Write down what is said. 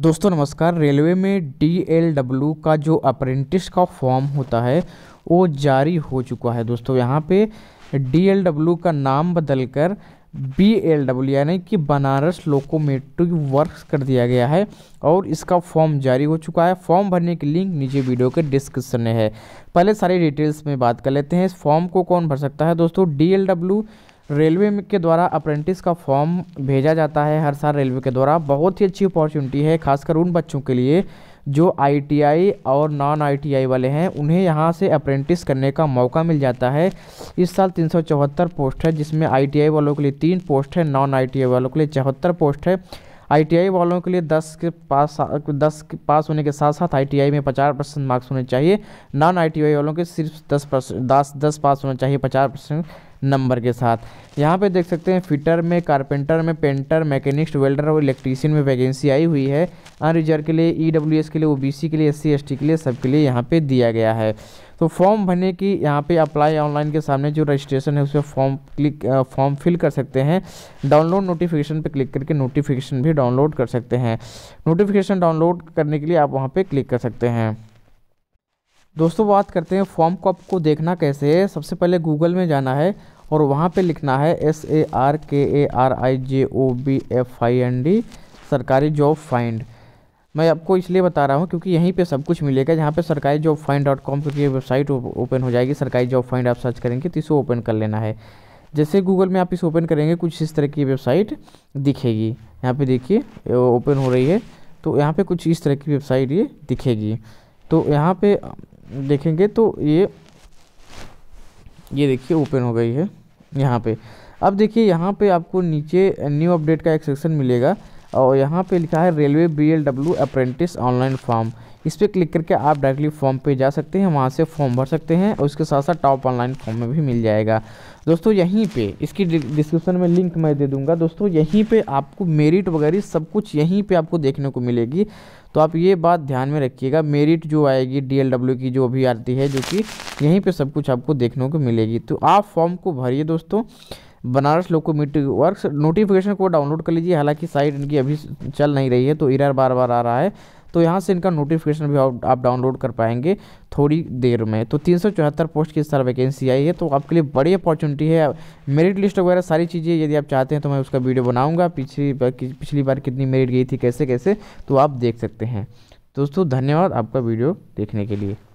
दोस्तों नमस्कार रेलवे में डी एल का जो अप्रेंटिस का फॉर्म होता है वो जारी हो चुका है दोस्तों यहाँ पे डी एल डब्ल्यू का नाम बदलकर बी एल डब्ल्यू यानी कि बनारस लोकोमेटिव वर्क्स कर दिया गया है और इसका फॉर्म जारी हो चुका है फॉर्म भरने की लिंक नीचे वीडियो के डिस्क्रिप्शन में है पहले सारी डिटेल्स में बात कर लेते हैं इस फॉर्म को कौन भर सकता है दोस्तों डी एल डब्ल्यू रेलवे के द्वारा अप्रेंटिस का फॉर्म भेजा जाता है हर साल रेलवे के द्वारा बहुत ही अच्छी अपॉर्चुनिटी है खासकर उन बच्चों के लिए जो आईटीआई और नॉन आईटीआई वाले हैं उन्हें यहाँ से अप्रेंटिस करने का मौका मिल जाता है इस साल तीन पोस्ट है जिसमें आईटीआई वालों के लिए तीन पोस्ट है नॉन आईटीआई वालों के लिए चौहत्तर पोस्ट है आईटीआई वालों के लिए दस के पास दस के पास होने के साथ साथ आईटीआई में पचास परसेंट मार्क्स होने चाहिए नॉन आईटीआई वालों के सिर्फ दस परसेंट दस दस पास होना चाहिए पचास परसेंट नंबर के साथ यहाँ पे देख सकते हैं फिटर में कारपेंटर में पेंटर मैकेनिक्स वेल्डर और इलेक्ट्रीशियन में वैकेंसी आई हुई है अनरिजर्व के लिए ई e के लिए ओ के लिए एस सी के लिए सबके लिए यहाँ पर दिया गया है तो फॉर्म भरने की यहाँ पे अप्लाई ऑनलाइन के सामने जो रजिस्ट्रेशन है उसमें फॉर्म क्लिक फॉर्म फिल कर सकते हैं डाउनलोड नोटिफिकेशन पे क्लिक करके नोटिफिकेशन भी डाउनलोड कर सकते हैं नोटिफिकेशन डाउनलोड करने के लिए आप वहाँ पे क्लिक कर सकते हैं दोस्तों बात करते हैं फॉर्म को आपको देखना कैसे है सबसे पहले गूगल में जाना है और वहाँ पे लिखना है S A R K A R I J O B F I N D सरकारी जॉब फाइंड मैं आपको इसलिए बता रहा हूँ क्योंकि यहीं पे सब कुछ मिलेगा जहाँ पे सरकारी जॉब फाइंड डॉट कॉम क्योंकि वेबसाइट ओपन हो जाएगी सरकारी जॉब फाइंड आप सर्च करेंगे तो इसे ओपन कर लेना है जैसे गूगल में आप इसे ओपन करेंगे कुछ इस तरह की वेबसाइट दिखेगी यहाँ पर देखिए ओपन हो रही है तो यहाँ पर कुछ इस तरह की वेबसाइट ये दिखेगी तो यहाँ पे देखेंगे तो ये ये देखिए ओपन हो गई है यहाँ पे अब देखिए यहाँ पे आपको नीचे न्यू अपडेट का एक सेक्शन मिलेगा और यहाँ पे लिखा है railway B L W apprentice online form इस पर क्लिक करके आप डायरेक्टली फॉर्म पे जा सकते हैं वहाँ से फॉर्म भर सकते हैं और उसके साथ साथ टॉप ऑनलाइन फॉर्म में भी मिल जाएगा दोस्तों यहीं पे इसकी डिस्क्रिप्शन में लिंक मैं दे दूंगा दोस्तों यहीं पे आपको मेरिट वगैरह सब कुछ यहीं पे आपको देखने को मिलेगी तो आप ये बात ध्यान में रखिएगा मेरिट जो आएगी डी की जो भी आती है जो कि यहीं पर सब कुछ आपको देखने को मिलेगी तो आप फॉर्म को भरिए दोस्तों बनारस लोकोमोटिव वर्क्स नोटिफिकेशन को डाउनलोड कर लीजिए हालांकि साइट इनकी अभी चल नहीं रही है तो इरर बार बार आ रहा है तो यहाँ से इनका नोटिफिकेशन भी आप, डाउनलोड कर पाएंगे थोड़ी देर में तो तीन पोस्ट की इस तरह वैकेंसी आई है तो आपके लिए बड़ी अपॉर्चुनिटी है मेरिट लिस्ट वगैरह सारी चीज़ें यदि आप चाहते हैं तो मैं उसका वीडियो बनाऊँगा पिछली पिछली बार कितनी मेरिट गई थी कैसे कैसे तो आप देख सकते हैं दोस्तों धन्यवाद आपका वीडियो देखने के लिए